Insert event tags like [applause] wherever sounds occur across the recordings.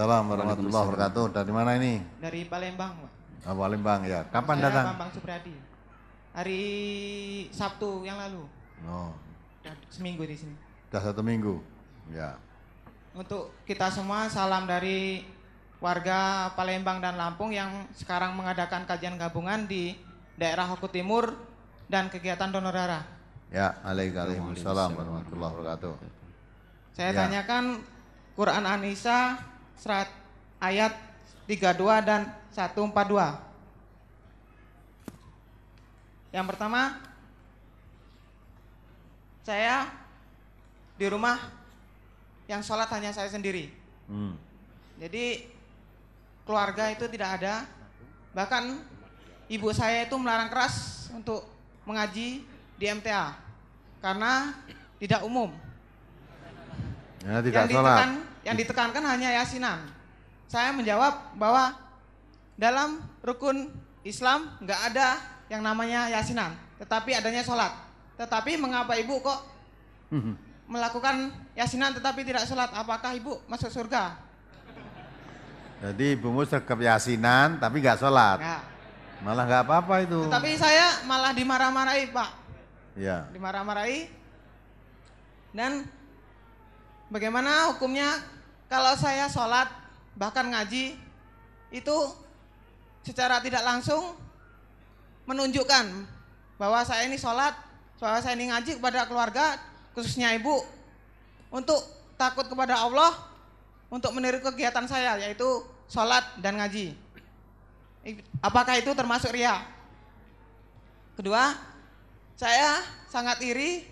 Waalaikumsalam warahmatullahi wabarakatuh. Dari mana ini? Dari Palembang, Pak. Oh, Palembang ya. Kapan Saya datang? Bambang Supriyadi. Hari Sabtu yang lalu. Oh. Seminggu di sini. Sudah satu minggu. Ya. Untuk kita semua salam dari warga Palembang dan Lampung yang sekarang mengadakan kajian gabungan di daerah Hoku Timur dan kegiatan donor darah. Ya, alaikum warahmatullahi wabarakatuh. Saya ya. tanyakan Quran Anisa serat ayat 32 dan 142. Yang pertama, saya di rumah yang sholat hanya saya sendiri. Hmm. Jadi keluarga itu tidak ada. Bahkan ibu saya itu melarang keras untuk mengaji di MTA karena tidak umum. Ya, tidak yang, sholat. yang ditekankan hanya yasinan. Saya menjawab bahwa dalam rukun Islam nggak ada yang namanya yasinan, tetapi adanya sholat. Tetapi mengapa ibu kok mhm. melakukan yasinan tetapi tidak sholat? Apakah ibu masuk surga? Jadi ibumu sergap yasinan tapi nggak sholat. Ya. Malah nggak apa-apa itu. Tapi saya malah dimarah-marahi pak. Ya. Dimarah-marahi dan Bagaimana hukumnya kalau saya sholat bahkan ngaji itu secara tidak langsung menunjukkan bahwa saya ini sholat, bahwa saya ini ngaji kepada keluarga, khususnya ibu, untuk takut kepada Allah, untuk meniru kegiatan saya, yaitu sholat dan ngaji. Apakah itu termasuk ria? Kedua, saya sangat iri.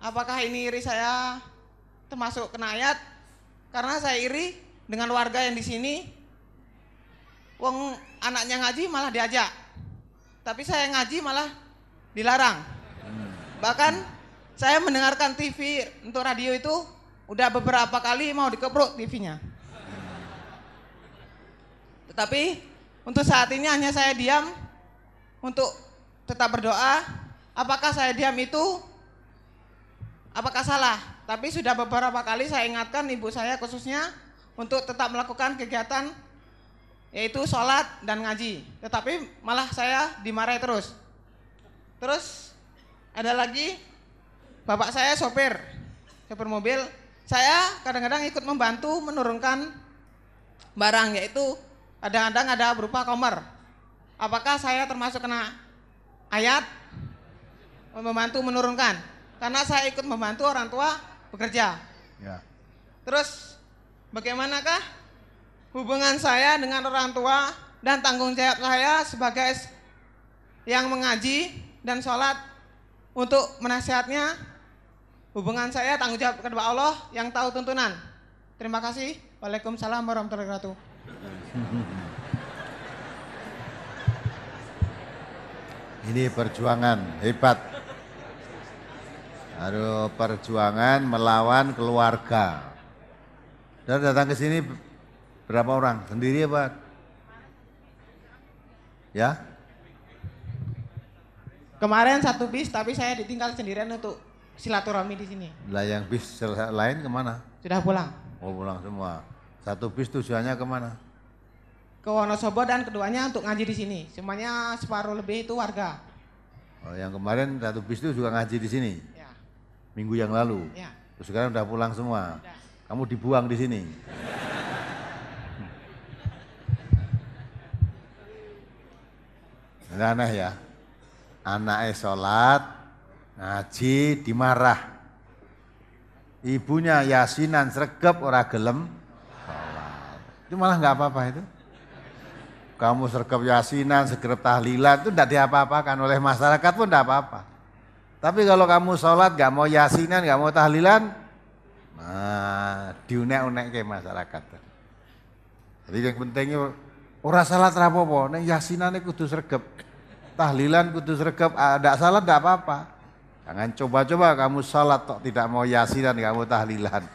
Apakah ini iri saya termasuk kenayat karena saya iri dengan warga yang di sini wong anaknya ngaji malah diajak tapi saya ngaji malah dilarang hmm. bahkan saya mendengarkan TV untuk radio itu udah beberapa kali mau dikepruk TV-nya tetapi untuk saat ini hanya saya diam untuk tetap berdoa apakah saya diam itu apakah salah tapi sudah beberapa kali saya ingatkan ibu saya khususnya untuk tetap melakukan kegiatan yaitu sholat dan ngaji. Tetapi malah saya dimarahi terus. Terus ada lagi bapak saya sopir, sopir mobil. Saya kadang-kadang ikut membantu menurunkan barang yaitu kadang-kadang ada berupa komer. Apakah saya termasuk kena ayat membantu menurunkan? Karena saya ikut membantu orang tua bekerja. Ya. Terus bagaimanakah hubungan saya dengan orang tua dan tanggung jawab saya sebagai yang mengaji dan sholat untuk menasihatnya hubungan saya tanggung jawab kepada Allah yang tahu tuntunan. Terima kasih. Waalaikumsalam warahmatullahi wabarakatuh. Ini perjuangan hebat. Harus perjuangan melawan keluarga. Dan datang ke sini berapa orang? Sendiri ya pak? Ya? Kemarin satu bis, tapi saya ditinggal sendirian untuk silaturahmi di sini. Lah yang bis lain kemana? Sudah pulang. Oh pulang semua. Satu bis tujuannya kemana? Ke Wonosobo dan keduanya untuk ngaji di sini. Semuanya separuh lebih itu warga. Oh, yang kemarin satu bis itu juga ngaji di sini? minggu yang lalu. Ya. Terus sekarang udah pulang semua. Ya. Kamu dibuang di sini. Aneh, [laughs] aneh ya. Anaknya sholat, ngaji, dimarah. Ibunya yasinan serkep, ora gelem. Sholat. Itu malah nggak apa-apa itu. Kamu sergap yasinan, sergap tahlilan itu tidak diapa-apakan oleh masyarakat pun tidak apa-apa. Tapi kalau kamu sholat gak mau yasinan, gak mau tahlilan, nah diunek-unek ke masyarakat. Jadi yang pentingnya ora salat rapopo, neng yasinane kudu sregep. Tahlilan kudu sregep, ada ah, salat gak apa-apa. Jangan coba-coba kamu sholat tok tidak mau yasinan, kamu tahlilan.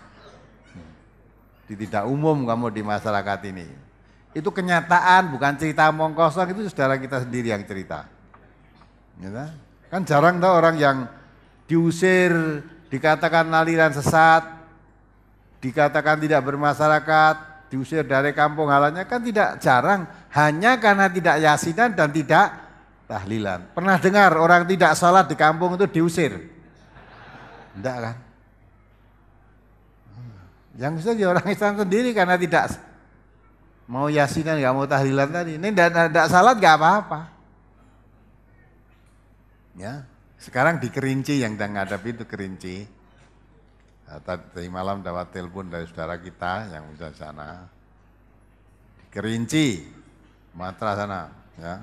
Di tidak umum kamu di masyarakat ini. Itu kenyataan, bukan cerita kosong, itu saudara kita sendiri yang cerita. Ya, kan? Kan jarang tau orang yang diusir, dikatakan aliran sesat, dikatakan tidak bermasyarakat, diusir dari kampung halannya kan tidak jarang, hanya karena tidak yasinan dan tidak tahlilan. Pernah dengar orang tidak sholat di kampung itu diusir? Enggak kan? Yang bisa ya di orang Islam sendiri karena tidak mau yasinan, nggak mau tahlilan tadi. Ini enggak, enggak salat nggak apa-apa. Ya, sekarang di Kerinci yang sedang hadapi itu Kerinci. Ya, tadi malam dapat telepon dari saudara kita yang di sana. Di Kerinci, Matra sana, ya.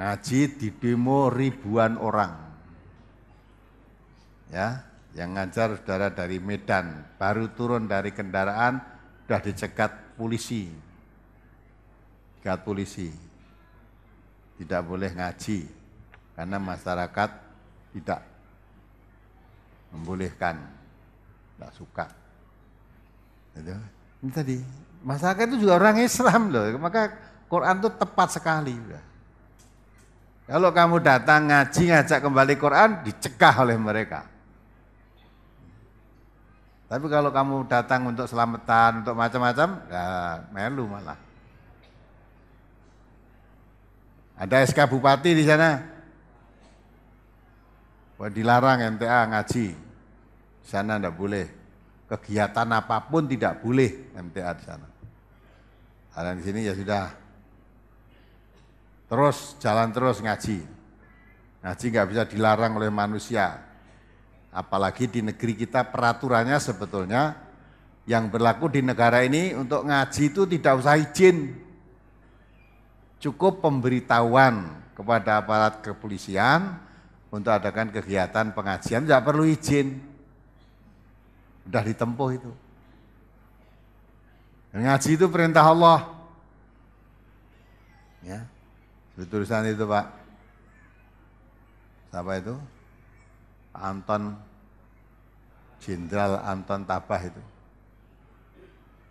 Ngaji di demo ribuan orang. Ya, yang ngajar saudara dari Medan, baru turun dari kendaraan, sudah dicegat polisi. Dicegat polisi, tidak boleh ngaji karena masyarakat tidak membolehkan, tidak suka. Itu. Ini tadi masyarakat itu juga orang Islam loh, maka Quran itu tepat sekali. Kalau kamu datang ngaji ngajak kembali Quran dicegah oleh mereka. Tapi kalau kamu datang untuk selamatan, untuk macam-macam, ya melu malah. Ada SK Bupati di sana? Wah, dilarang MTA ngaji. Di sana enggak boleh. Kegiatan apapun tidak boleh MTA di sana. Ada di sini ya sudah. Terus jalan terus ngaji. Ngaji nggak bisa dilarang oleh manusia. Apalagi di negeri kita peraturannya sebetulnya yang berlaku di negara ini untuk ngaji itu tidak usah izin cukup pemberitahuan kepada aparat kepolisian untuk adakan kegiatan pengajian, tidak perlu izin. Sudah ditempuh itu. Ngaji itu perintah Allah. Ya, tulisan itu Pak. Siapa itu? Anton Jenderal Anton Tabah itu.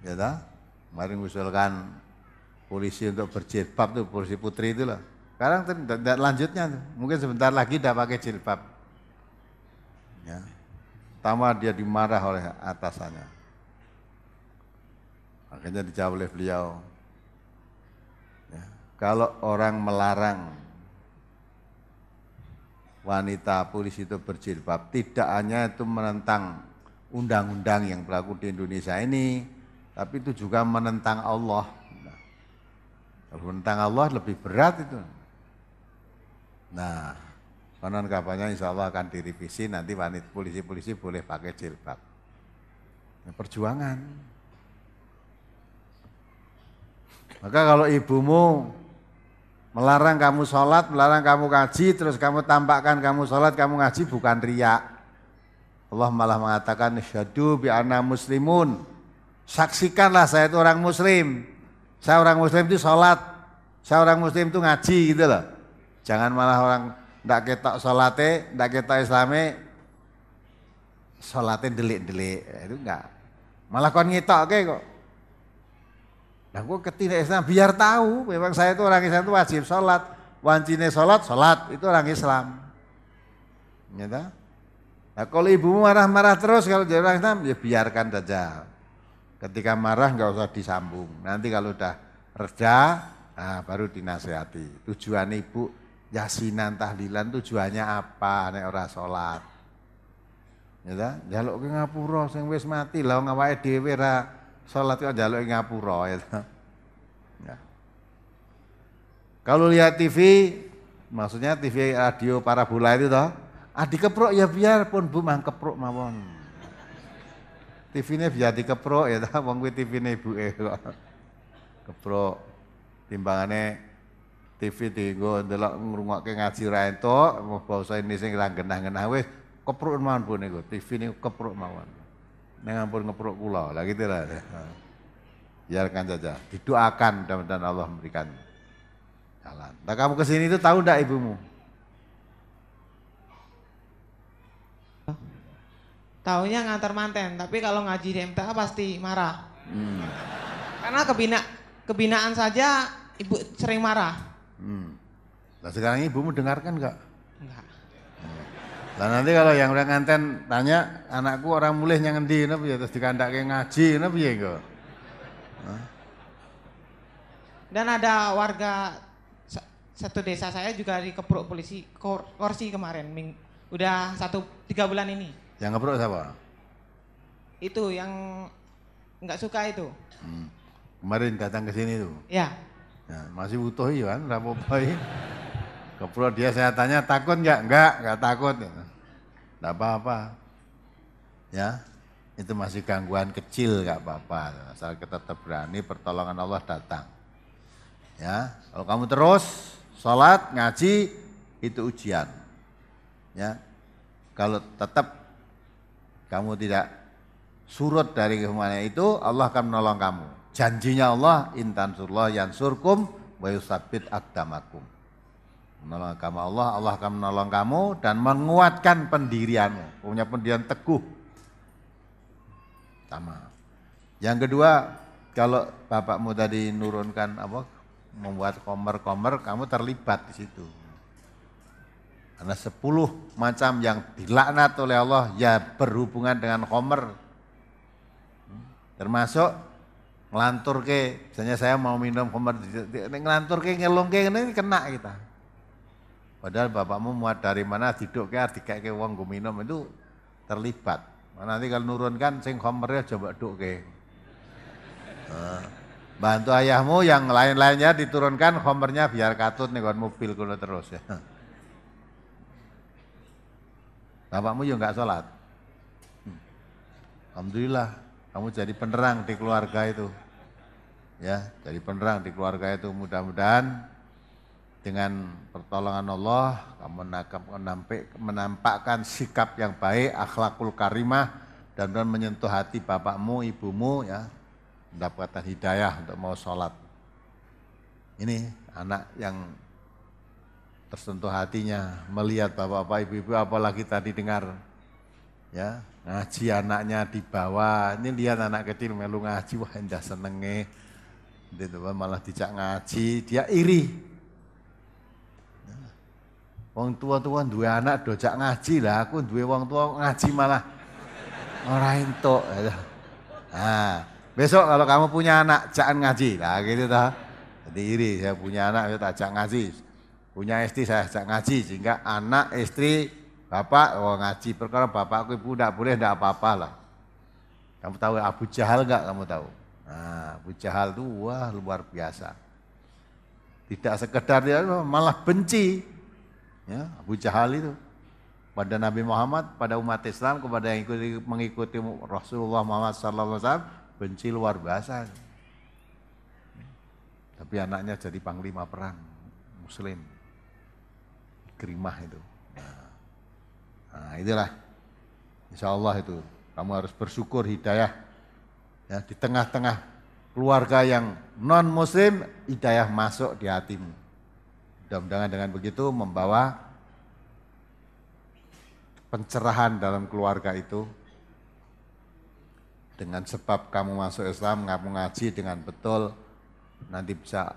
Ya tak? Kemarin usulkan polisi untuk berjilbab tuh polisi putri itu loh. Sekarang tidak lanjutnya, mungkin sebentar lagi tidak pakai jilbab. Ya. Tama dia dimarah oleh atasannya. Makanya dijawab oleh beliau. Ya. Kalau orang melarang wanita polisi itu berjilbab, tidak hanya itu menentang undang-undang yang berlaku di Indonesia ini, tapi itu juga menentang Allah tentang Allah lebih berat itu. Nah, konon kabarnya insya Allah akan direvisi nanti wanita polisi-polisi boleh pakai jilbab. Nah, perjuangan. Maka kalau ibumu melarang kamu sholat, melarang kamu ngaji, terus kamu tampakkan kamu sholat, kamu ngaji bukan riak. Allah malah mengatakan syadu bi muslimun. Saksikanlah saya itu orang muslim. Saya orang muslim itu sholat, saya orang muslim itu ngaji gitu loh. Jangan malah orang ndak ketok sholate, ndak ketok Islami, sholatnya delik-delik, itu enggak. Malah kon ngitok ke kok. Dan gue ketidak Islam, biar tahu memang saya itu orang Islam itu wajib sholat. Wancine sholat, sholat, itu orang Islam. Ya, Nah kalau ibumu marah-marah terus kalau jadi orang Islam, ya biarkan saja. Ketika marah nggak usah disambung. Nanti kalau udah reda, nah baru dinasehati. Tujuan ibu yasinan tahlilan tujuannya apa nek ora salat. Ya ta? Jaluk ke ngapura sing wis mati lha ngawake dhewe ra salat kok jaluk ke ngapura ya ta. Ya. Kalau lihat TV, maksudnya TV radio parabola itu toh, adik keprok ya biarpun bu mang mawon. TV-ne biar dikeprok ya ta wong kuwi TV-ne ibuke kok. Keprok. Timbangane TV dienggo ndelok ngrungokke ngaji ra entuk, basa Indonesia ra genah-genah wis keprok mawon pun niku, TV niku keprok mawon. Ning pun keprok kula, lah gitu lah. Biarkan saja, didoakan mudah dan Allah memberikan jalan. Nah kamu kesini itu tahu ndak ibumu? Taunya ngantar manten, tapi kalau ngaji di MTA pasti marah. Hmm. Karena kebina kebinaan saja ibu sering marah. Hmm. Nah sekarang ibu dengarkan nggak? Enggak. Hmm. Lah nanti kalau yang udah nganten tanya anakku orang mulih yang ngendi ya terus dikandak kayak ngaji nabi ya kok. Dan ada warga satu desa saya juga dikepruk polisi kor, korsi kemarin. udah satu tiga bulan ini. Yang ngeprok siapa? Itu yang nggak suka itu. Hmm. Kemarin datang ke sini itu. Ya. ya masih butuh iya kan, rapopo ya. Keprok dia saya tanya takut nggak? Nggak, nggak takut. Nggak apa-apa. Ya, itu masih gangguan kecil nggak apa-apa. Asal kita tetap berani, pertolongan Allah datang. Ya, kalau kamu terus sholat, ngaji, itu ujian. Ya, kalau tetap kamu tidak surut dari kemana itu, Allah akan menolong kamu. Janjinya Allah, yang yansurkum wa yusabit akdamakum. Menolong kamu Allah, Allah akan menolong kamu dan menguatkan pendirianmu. Punya pendirian teguh. Sama. Yang kedua, kalau bapakmu tadi nurunkan apa membuat komer-komer, kamu terlibat di situ. Ada sepuluh macam yang dilaknat oleh Allah ya berhubungan dengan Homer. Termasuk ngelantur ke, misalnya saya mau minum Homer, ngelantur ke, ngelung ke, ini kena kita. Padahal bapakmu muat dari mana, duduk ke, tiga ke, uang gue minum itu terlibat. Nanti kalau nurunkan, sing ya coba duduk ke. Eh, bantu ayahmu yang lain-lainnya diturunkan, komernya biar katut nih kon mobil gue terus ya. Bapakmu ya nggak sholat. Hmm. Alhamdulillah kamu jadi penerang di keluarga itu. Ya, jadi penerang di keluarga itu mudah-mudahan dengan pertolongan Allah kamu menampakkan sikap yang baik, akhlakul karimah dan benar menyentuh hati bapakmu, ibumu ya mendapatkan hidayah untuk mau sholat. Ini anak yang tersentuh hatinya melihat bapak-bapak ibu-ibu apalagi tadi dengar ya ngaji anaknya di bawah ini lihat anak kecil melu ngaji wah indah senenge malah dijak ngaji dia iri Wong tua-tua dua anak dojak ngaji lah, aku dua wong tua ngaji malah orang itu. Nah, ya. besok kalau kamu punya anak, jangan ngaji lah gitu dah. Jadi iri saya punya anak, saya tak ngaji punya istri saya ajak ngaji sehingga anak istri bapak oh ngaji perkara bapakku ibu tidak boleh tidak apa-apa lah kamu tahu Abu Jahal nggak kamu tahu nah, Abu Jahal itu wah luar biasa tidak sekedar dia malah benci ya Abu Jahal itu pada Nabi Muhammad pada umat Islam kepada yang ikuti, mengikuti Rasulullah Muhammad SAW benci luar biasa tapi anaknya jadi panglima perang Muslim kerimah itu. Nah, nah itulah. Insya Allah itu. Kamu harus bersyukur hidayah. Ya, di tengah-tengah keluarga yang non muslim, hidayah masuk di hatimu. Mudah-mudahan dengan begitu membawa pencerahan dalam keluarga itu. Dengan sebab kamu masuk Islam, kamu ngaji dengan betul, nanti bisa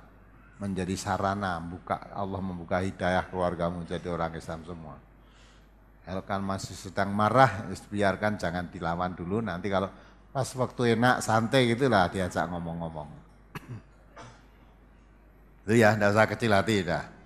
menjadi sarana buka Allah membuka hidayah keluargamu jadi orang Islam semua. Elkan masih sedang marah, ya biarkan jangan dilawan dulu. Nanti kalau pas waktu enak santai gitulah diajak ngomong-ngomong. Itu ya, tidak usah kecil hati dah.